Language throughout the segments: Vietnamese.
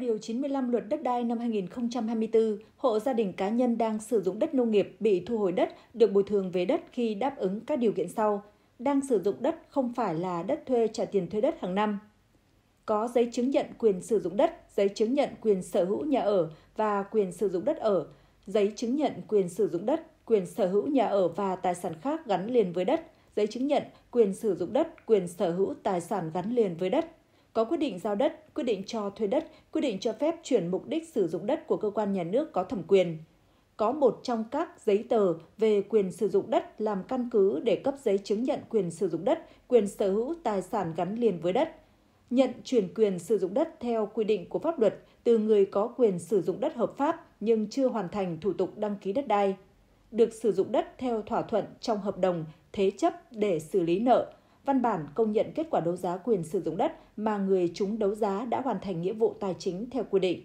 Điều 95 Luật Đất đai năm 2024, hộ gia đình cá nhân đang sử dụng đất nông nghiệp bị thu hồi đất được bồi thường về đất khi đáp ứng các điều kiện sau. Đang sử dụng đất không phải là đất thuê trả tiền thuê đất hàng năm. Có giấy chứng nhận quyền sử dụng đất, giấy chứng nhận quyền sở hữu nhà ở và quyền sử dụng đất ở, giấy chứng nhận quyền sử dụng đất, quyền sở hữu nhà ở và tài sản khác gắn liền với đất, giấy chứng nhận quyền sử dụng đất, quyền sở hữu tài sản gắn liền với đất có quyết định giao đất, quyết định cho thuê đất, quyết định cho phép chuyển mục đích sử dụng đất của cơ quan nhà nước có thẩm quyền. Có một trong các giấy tờ về quyền sử dụng đất làm căn cứ để cấp giấy chứng nhận quyền sử dụng đất, quyền sở hữu tài sản gắn liền với đất. Nhận chuyển quyền sử dụng đất theo quy định của pháp luật từ người có quyền sử dụng đất hợp pháp nhưng chưa hoàn thành thủ tục đăng ký đất đai. Được sử dụng đất theo thỏa thuận trong hợp đồng thế chấp để xử lý nợ, văn bản công nhận kết quả đấu giá quyền sử dụng đất mà người chúng đấu giá đã hoàn thành nghĩa vụ tài chính theo quy định.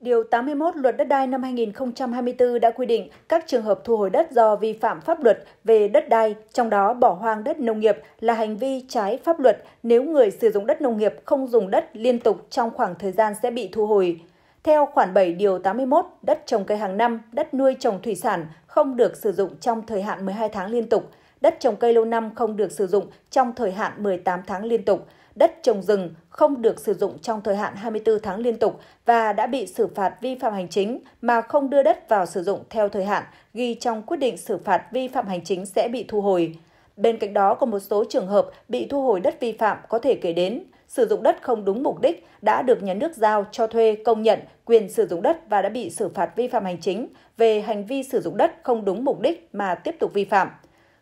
Điều 81 Luật Đất đai năm 2024 đã quy định các trường hợp thu hồi đất do vi phạm pháp luật về đất đai, trong đó bỏ hoang đất nông nghiệp là hành vi trái pháp luật nếu người sử dụng đất nông nghiệp không dùng đất liên tục trong khoảng thời gian sẽ bị thu hồi. Theo khoản 7 điều 81, đất trồng cây hàng năm, đất nuôi trồng thủy sản không được sử dụng trong thời hạn 12 tháng liên tục – đất trồng cây lâu năm không được sử dụng trong thời hạn 18 tháng liên tục, đất trồng rừng không được sử dụng trong thời hạn 24 tháng liên tục và đã bị xử phạt vi phạm hành chính mà không đưa đất vào sử dụng theo thời hạn ghi trong quyết định xử phạt vi phạm hành chính sẽ bị thu hồi. Bên cạnh đó có một số trường hợp bị thu hồi đất vi phạm có thể kể đến sử dụng đất không đúng mục đích đã được nhà nước giao cho thuê công nhận quyền sử dụng đất và đã bị xử phạt vi phạm hành chính về hành vi sử dụng đất không đúng mục đích mà tiếp tục vi phạm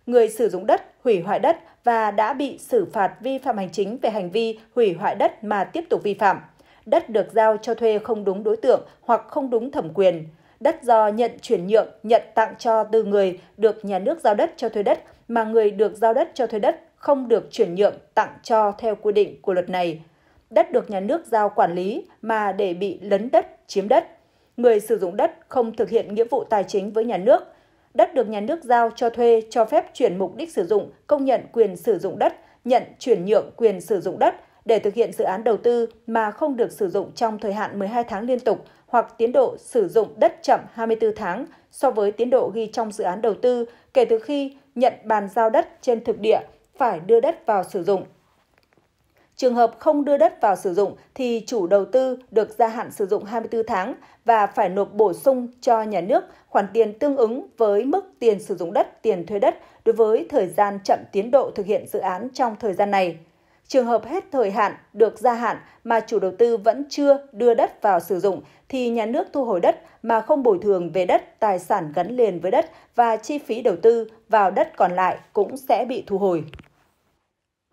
người sử dụng đất, hủy hoại đất và đã bị xử phạt vi phạm hành chính về hành vi hủy hoại đất mà tiếp tục vi phạm. Đất được giao cho thuê không đúng đối tượng hoặc không đúng thẩm quyền. Đất do nhận chuyển nhượng, nhận tặng cho từ người được nhà nước giao đất cho thuê đất mà người được giao đất cho thuê đất không được chuyển nhượng tặng cho theo quy định của luật này. Đất được nhà nước giao quản lý mà để bị lấn đất, chiếm đất. Người sử dụng đất không thực hiện nghĩa vụ tài chính với nhà nước – đất được nhà nước giao cho thuê cho phép chuyển mục đích sử dụng, công nhận quyền sử dụng đất, nhận chuyển nhượng quyền sử dụng đất để thực hiện dự án đầu tư mà không được sử dụng trong thời hạn 12 tháng liên tục hoặc tiến độ sử dụng đất chậm 24 tháng so với tiến độ ghi trong dự án đầu tư kể từ khi nhận bàn giao đất trên thực địa phải đưa đất vào sử dụng. Trường hợp không đưa đất vào sử dụng thì chủ đầu tư được gia hạn sử dụng 24 tháng và phải nộp bổ sung cho nhà nước khoản tiền tương ứng với mức tiền sử dụng đất, tiền thuê đất đối với thời gian chậm tiến độ thực hiện dự án trong thời gian này. Trường hợp hết thời hạn được gia hạn mà chủ đầu tư vẫn chưa đưa đất vào sử dụng thì nhà nước thu hồi đất mà không bồi thường về đất, tài sản gắn liền với đất và chi phí đầu tư vào đất còn lại cũng sẽ bị thu hồi.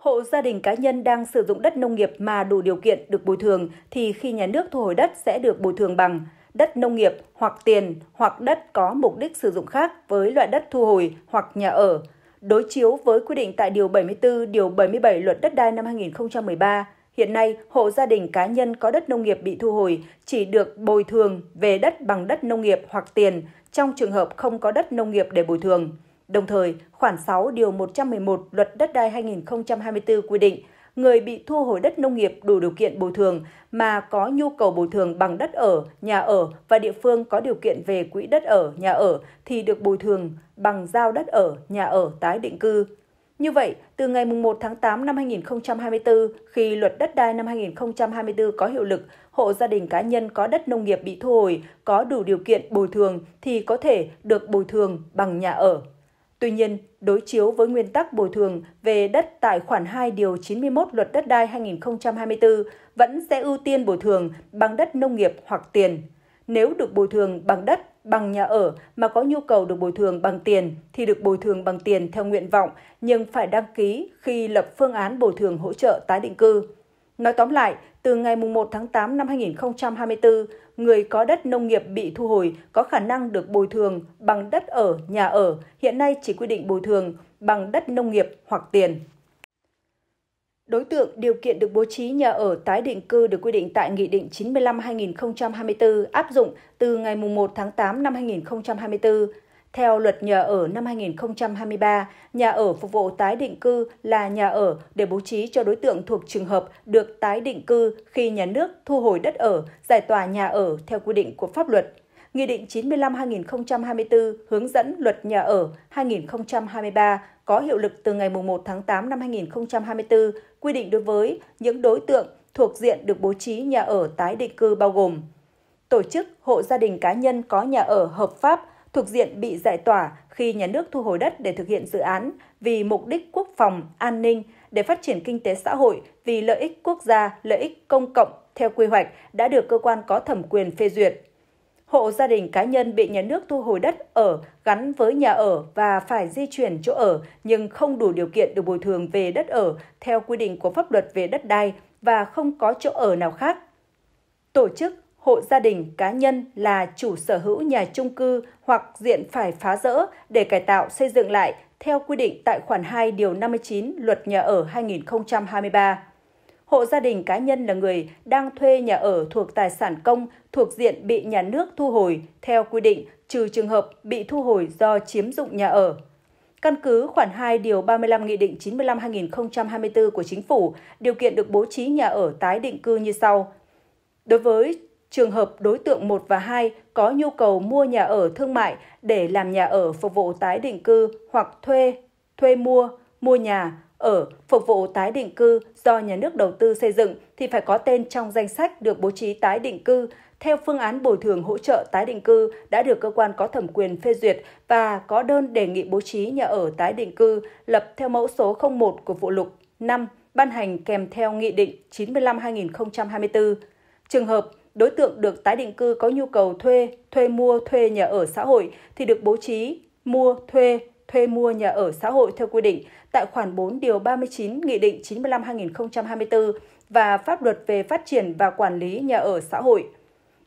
Hộ gia đình cá nhân đang sử dụng đất nông nghiệp mà đủ điều kiện được bồi thường thì khi nhà nước thu hồi đất sẽ được bồi thường bằng đất nông nghiệp hoặc tiền hoặc đất có mục đích sử dụng khác với loại đất thu hồi hoặc nhà ở, đối chiếu với quy định tại Điều 74, Điều 77 Luật Đất đai năm 2013. Hiện nay, hộ gia đình cá nhân có đất nông nghiệp bị thu hồi chỉ được bồi thường về đất bằng đất nông nghiệp hoặc tiền trong trường hợp không có đất nông nghiệp để bồi thường. Đồng thời, khoản 6 điều 111 Luật Đất đai 2024 quy định, người bị thu hồi đất nông nghiệp đủ điều kiện bồi thường mà có nhu cầu bồi thường bằng đất ở, nhà ở và địa phương có điều kiện về quỹ đất ở, nhà ở thì được bồi thường bằng giao đất ở, nhà ở tái định cư. Như vậy, từ ngày 1 tháng 8 năm 2024, khi luật đất đai năm 2024 có hiệu lực, hộ gia đình cá nhân có đất nông nghiệp bị thu hồi, có đủ điều kiện bồi thường thì có thể được bồi thường bằng nhà ở, Tuy nhiên, đối chiếu với nguyên tắc bồi thường về đất tại khoản 2 điều 91 Luật đất đai 2024 vẫn sẽ ưu tiên bồi thường bằng đất nông nghiệp hoặc tiền. Nếu được bồi thường bằng đất, bằng nhà ở mà có nhu cầu được bồi thường bằng tiền thì được bồi thường bằng tiền theo nguyện vọng nhưng phải đăng ký khi lập phương án bồi thường hỗ trợ tái định cư. Nói tóm lại, từ ngày 1 tháng 8 năm 2024, người có đất nông nghiệp bị thu hồi có khả năng được bồi thường bằng đất ở, nhà ở, hiện nay chỉ quy định bồi thường bằng đất nông nghiệp hoặc tiền. Đối tượng điều kiện được bố trí nhà ở tái định cư được quy định tại Nghị định 95-2024 áp dụng từ ngày 1 tháng 8 năm 2024. Theo luật nhà ở năm 2023, nhà ở phục vụ tái định cư là nhà ở để bố trí cho đối tượng thuộc trường hợp được tái định cư khi nhà nước thu hồi đất ở, giải tỏa nhà ở theo quy định của pháp luật. Nghị định 95-2024 hướng dẫn luật nhà ở 2023 có hiệu lực từ ngày 1 tháng 8 năm 2024 quy định đối với những đối tượng thuộc diện được bố trí nhà ở tái định cư bao gồm tổ chức, hộ gia đình cá nhân có nhà ở hợp pháp, thuộc diện bị giải tỏa khi nhà nước thu hồi đất để thực hiện dự án vì mục đích quốc phòng, an ninh, để phát triển kinh tế xã hội vì lợi ích quốc gia, lợi ích công cộng theo quy hoạch đã được cơ quan có thẩm quyền phê duyệt. Hộ gia đình cá nhân bị nhà nước thu hồi đất ở gắn với nhà ở và phải di chuyển chỗ ở nhưng không đủ điều kiện được bồi thường về đất ở theo quy định của pháp luật về đất đai và không có chỗ ở nào khác. Tổ chức hộ gia đình cá nhân là chủ sở hữu nhà trung cư hoặc diện phải phá rỡ để cải tạo xây dựng lại theo quy định tại khoản 2 điều 59 Luật Nhà ở 2023. Hộ gia đình cá nhân là người đang thuê nhà ở thuộc tài sản công thuộc diện bị nhà nước thu hồi theo quy định trừ trường hợp bị thu hồi do chiếm dụng nhà ở. Căn cứ khoản 2 điều 35 Nghị định 95-2024 của Chính phủ, điều kiện được bố trí nhà ở tái định cư như sau. Đối với Trường hợp đối tượng 1 và 2 có nhu cầu mua nhà ở thương mại để làm nhà ở phục vụ tái định cư hoặc thuê, thuê mua, mua nhà, ở phục vụ tái định cư do nhà nước đầu tư xây dựng thì phải có tên trong danh sách được bố trí tái định cư theo phương án bồi thường hỗ trợ tái định cư đã được cơ quan có thẩm quyền phê duyệt và có đơn đề nghị bố trí nhà ở tái định cư lập theo mẫu số 01 của phụ lục 5 ban hành kèm theo Nghị định 95-2024. Trường hợp đối tượng được tái định cư có nhu cầu thuê, thuê mua, thuê nhà ở xã hội thì được bố trí mua, thuê, thuê mua nhà ở xã hội theo quy định tại khoản 4 điều 39 Nghị định 95-2024 và pháp luật về phát triển và quản lý nhà ở xã hội.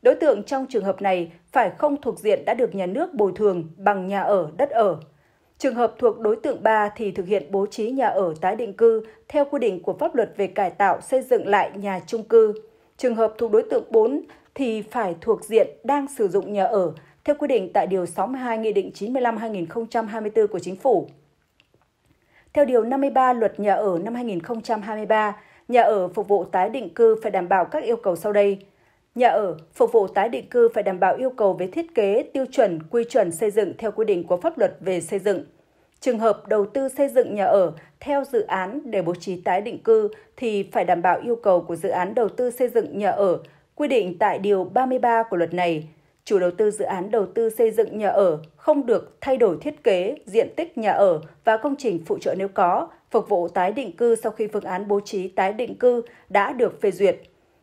Đối tượng trong trường hợp này phải không thuộc diện đã được nhà nước bồi thường bằng nhà ở, đất ở. Trường hợp thuộc đối tượng 3 thì thực hiện bố trí nhà ở tái định cư theo quy định của pháp luật về cải tạo xây dựng lại nhà trung cư. Trường hợp thuộc đối tượng 4 thì phải thuộc diện đang sử dụng nhà ở theo quy định tại Điều 62 Nghị định 95-2024 của Chính phủ. Theo Điều 53 Luật Nhà ở năm 2023, nhà ở phục vụ tái định cư phải đảm bảo các yêu cầu sau đây. Nhà ở phục vụ tái định cư phải đảm bảo yêu cầu về thiết kế, tiêu chuẩn, quy chuẩn xây dựng theo quy định của pháp luật về xây dựng – Trường hợp đầu tư xây dựng nhà ở theo dự án để bố trí tái định cư thì phải đảm bảo yêu cầu của dự án đầu tư xây dựng nhà ở quy định tại điều 33 của luật này. Chủ đầu tư dự án đầu tư xây dựng nhà ở không được thay đổi thiết kế, diện tích nhà ở và công trình phụ trợ nếu có, phục vụ tái định cư sau khi phương án bố trí tái định cư đã được phê duyệt.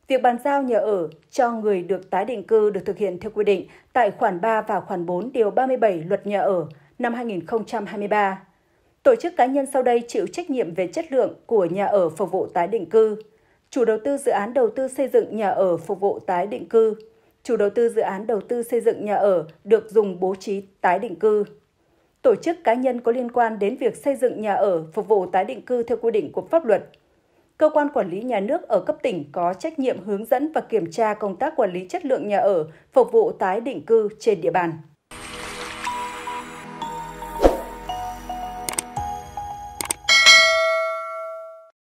Việc bàn giao nhà ở cho người được tái định cư được thực hiện theo quy định tại khoản 3 và khoản 4 điều 37 luật nhà ở năm 2023. Tổ chức cá nhân sau đây chịu trách nhiệm về chất lượng của nhà ở phục vụ tái định cư, chủ đầu tư dự án đầu tư xây dựng nhà ở phục vụ tái định cư, chủ đầu tư dự án đầu tư xây dựng nhà ở được dùng bố trí tái định cư. Tổ chức cá nhân có liên quan đến việc xây dựng nhà ở phục vụ tái định cư theo quy định của pháp luật. Cơ quan quản lý nhà nước ở cấp tỉnh có trách nhiệm hướng dẫn và kiểm tra công tác quản lý chất lượng nhà ở phục vụ tái định cư trên địa bàn.